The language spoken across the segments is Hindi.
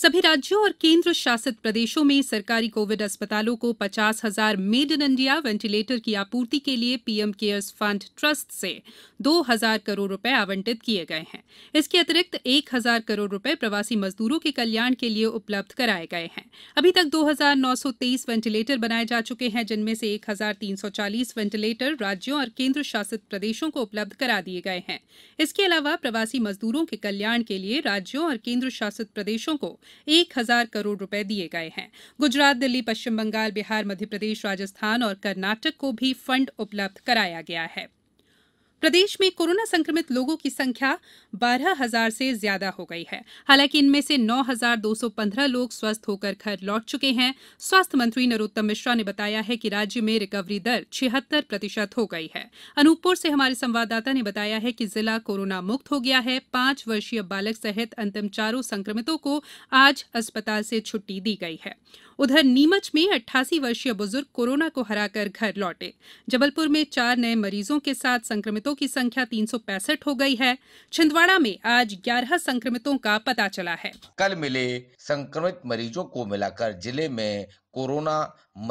सभी राज्यों और केन्द्र शासित प्रदेशों में सरकारी कोविड अस्पतालों को पचास हजार मेड इन इंडिया वेंटिलेटर की आपूर्ति के लिए पीएम केयर्स फंड ट्रस्ट से दो हजार करोड़ रुपए आवंटित किए गए हैं इसके अतिरिक्त एक हजार करोड़ रुपए प्रवासी मजदूरों के कल्याण के लिए उपलब्ध कराए गए हैं अभी तक दो हजार नौ सौ तेईस वेंटिलेटर बनाए जा चुके हैं जिनमें से एक हजार तीन सौ चालीस वेंटिलेटर राज्यों और केंद्र शासित प्रदेशों को उपलब्ध करा दिए गए हैं इसके अलावा प्रवासी मजदूरों के कल्याण के लिए राज्यों और केंद्र शासित प्रदेशों को एक हजार करोड़ रुपए दिए गए हैं गुजरात दिल्ली पश्चिम बंगाल बिहार मध्यप्रदेश राजस्थान और कर्नाटक को भी फंड उपलब्ध कराया गया है प्रदेश में कोरोना संक्रमित लोगों की संख्या बारह हजार से ज्यादा हो गई है हालांकि इनमें से नौ हजार दो सौ लोग स्वस्थ होकर घर लौट चुके हैं स्वास्थ्य मंत्री नरोत्तम मिश्रा ने बताया है कि राज्य में रिकवरी दर छिहत्तर प्रतिशत हो गई है अनूपपुर से हमारे संवाददाता ने बताया है कि जिला कोरोना मुक्त हो गया है पांच वर्षीय बालक सहित अंतिम चारों संक्रमितों को आज अस्पताल से छुट्टी दी गई है उधर नीमच में अट्ठासी वर्षीय बुजुर्ग कोरोना को हराकर घर लौटे जबलपुर में चार नए मरीजों के साथ संक्रमितों की संख्या तीन हो गई है छिंदवाड़ा में आज ग्यारह संक्रमितों का पता चला है कल मिले संक्रमित मरीजों को मिलाकर जिले में कोरोना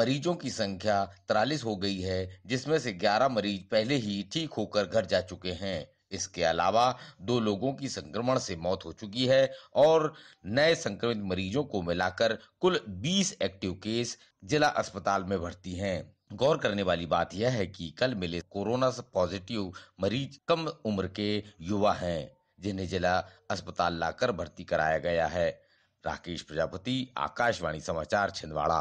मरीजों की संख्या तिरालीस हो गई है जिसमें से 11 मरीज पहले ही ठीक होकर घर जा चुके हैं इसके अलावा दो लोगों की संक्रमण से मौत हो चुकी है और नए संक्रमित मरीजों को मिलाकर कुल 20 एक्टिव केस जिला अस्पताल में भर्ती हैं। गौर करने वाली बात यह है कि कल मिले कोरोना पॉजिटिव मरीज कम उम्र के युवा हैं जिन्हें जिला अस्पताल लाकर भर्ती कराया गया है राकेश प्रजापति आकाशवाणी समाचार छिंदवाड़ा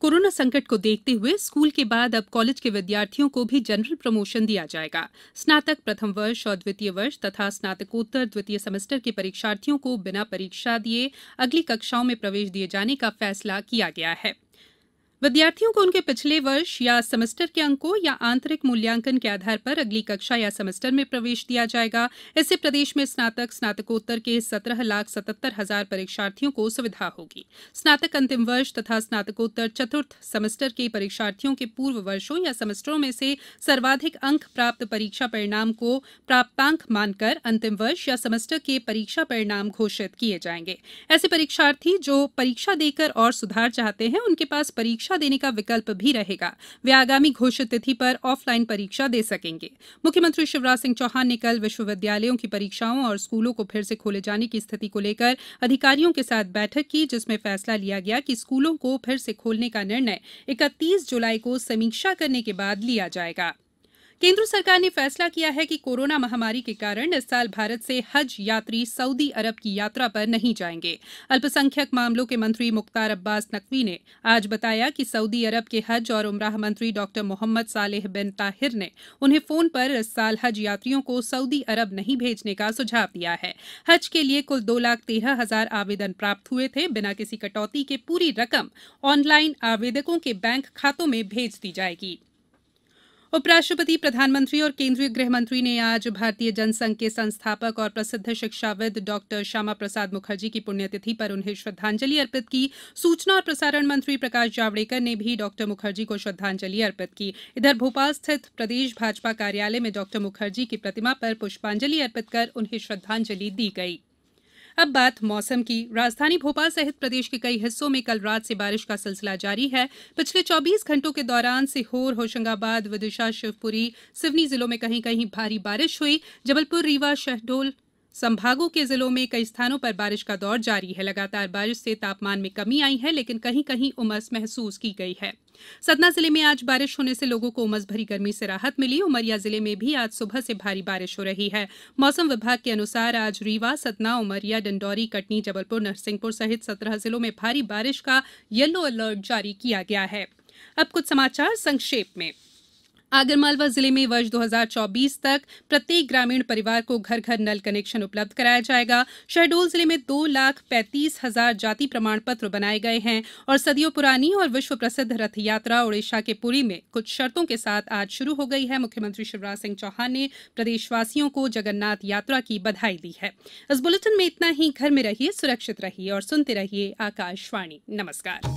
कोरोना संकट को देखते हुए स्कूल के बाद अब कॉलेज के विद्यार्थियों को भी जनरल प्रमोशन दिया जाएगा स्नातक प्रथम वर्ष और द्वितीय वर्ष तथा स्नातकोत्तर द्वितीय सेमेस्टर के परीक्षार्थियों को बिना परीक्षा दिए अगली कक्षाओं में प्रवेश दिए जाने का फैसला किया गया है विद्यार्थियों को उनके पिछले वर्ष या सेमेस्टर के अंकों या आंतरिक मूल्यांकन के आधार पर अगली कक्षा या सेमेस्टर में प्रवेश दिया जाएगा इससे प्रदेश में स्नातक स्नातकोत्तर के सत्रह लाख सतहत्तर हजार परीक्षार्थियों को सुविधा होगी स्नातक अंतिम वर्ष तथा स्नातकोत्तर चतुर्थ सेमेस्टर के परीक्षार्थियों के पूर्व वर्षों या सेमेस्टरों में से सर्वाधिक अंक प्राप्त परीक्षा परिणाम को प्राप्तांक मानकर अंतिम वर्ष या सेमेस्टर के परीक्षा परिणाम घोषित किए जाएंगे ऐसे परीक्षार्थी जो परीक्षा देकर और सुधार चाहते हैं उनके पास परीक्षा परीक्षा देने का विकल्प भी रहेगा वे आगामी घोषित तिथि पर ऑफलाइन परीक्षा दे सकेंगे मुख्यमंत्री शिवराज सिंह चौहान ने कल विश्वविद्यालयों की परीक्षाओं और स्कूलों को फिर से खोले जाने की स्थिति को लेकर अधिकारियों के साथ बैठक की जिसमें फैसला लिया गया कि स्कूलों को फिर से खोलने का निर्णय इकतीस जुलाई को समीक्षा करने के बाद लिया जाएगा केंद्र सरकार ने फैसला किया है कि कोरोना महामारी के कारण इस साल भारत से हज यात्री सऊदी अरब की यात्रा पर नहीं जाएंगे अल्पसंख्यक मामलों के मंत्री मुख्तार अब्बास नकवी ने आज बताया कि सऊदी अरब के हज और उमराह मंत्री doctor Mohammad Saleh bin Tahir ने उन्हें फोन पर इस साल हज यात्रियों को सऊदी अरब नहीं भेजने का सुझाव दिया है हज के लिए कुल दो लाख तेरह हजार आवेदन प्राप्त हुए थे बिना किसी कटौती के पूरी रकम ऑनलाइन आवेदकों के बैंक खातों में भेज दी जाएगी उपराष्ट्रपति प्रधानमंत्री और केन्द्रीय गृहमंत्री ने आज भारतीय जनसंघ के संस्थापक और प्रसिद्ध शिक्षाविद डॉक्टर श्यामा प्रसाद मुखर्जी की पुण्यतिथि पर उन्हें श्रद्धांजलि अर्पित की सूचना और प्रसारण मंत्री प्रकाश जावड़ेकर ने भी डॉक्टर मुखर्जी को श्रद्धांजलि अर्पित की इधर भोपाल स्थित प्रदेश भाजपा कार्यालय में डॉक्टर मुखर्जी की प्रतिमा पर पुष्पांजलि अर्पित कर उन्हें श्रद्धांजलि दी गयी अब बात मौसम की राजधानी भोपाल सहित प्रदेश के कई हिस्सों में कल रात से बारिश का सिलसिला जारी है पिछले चौबीस घंटों के दौरान सीहोर होशंगाबाद विदिशा शिवपुरी सिवनी जिलों में कहीं कहीं भारी बारिश हुई जबलपुर रीवा शहडोल संभागों के जिलों में कई स्थानों पर बारिश का दौर जारी है लगातार बारिश से तापमान में कमी आई है लेकिन कहीं कहीं उमस महसूस की गई है सतना जिले में आज बारिश होने से लोगों को उमस भरी गर्मी से राहत मिली उमरिया जिले में भी आज सुबह से भारी बारिश हो रही है मौसम विभाग के अनुसार आज रीवा सतना उमरिया डिंडौरी कटनी जबलपुर नरसिंहपुर सहित सत्रह जिलों में भारी बारिश का येलो अलर्ट जारी किया गया है अब कुछ समाचार संक्षेप में आगरमालवा जिले में वर्ष 2024 तक प्रत्येक ग्रामीण परिवार को घर घर नल कनेक्शन उपलब्ध कराया जाएगा शहडोल जिले में दो लाख पैंतीस हजार जाति प्रमाण पत्र बनाए गए हैं और सदियों पुरानी और विश्व प्रसिद्ध रथ यात्रा ओडिशा के पुरी में कुछ शर्तों के साथ आज शुरू हो गई है मुख्यमंत्री शिवराज सिंह चौहान ने प्रदेशवासियों को जगन्नाथ यात्रा की बधाई दी है इस बुलेटिन में इतना ही घर में रहिए सुरक्षित रहिए और सुनते रहिए आकाशवाणी नमस्कार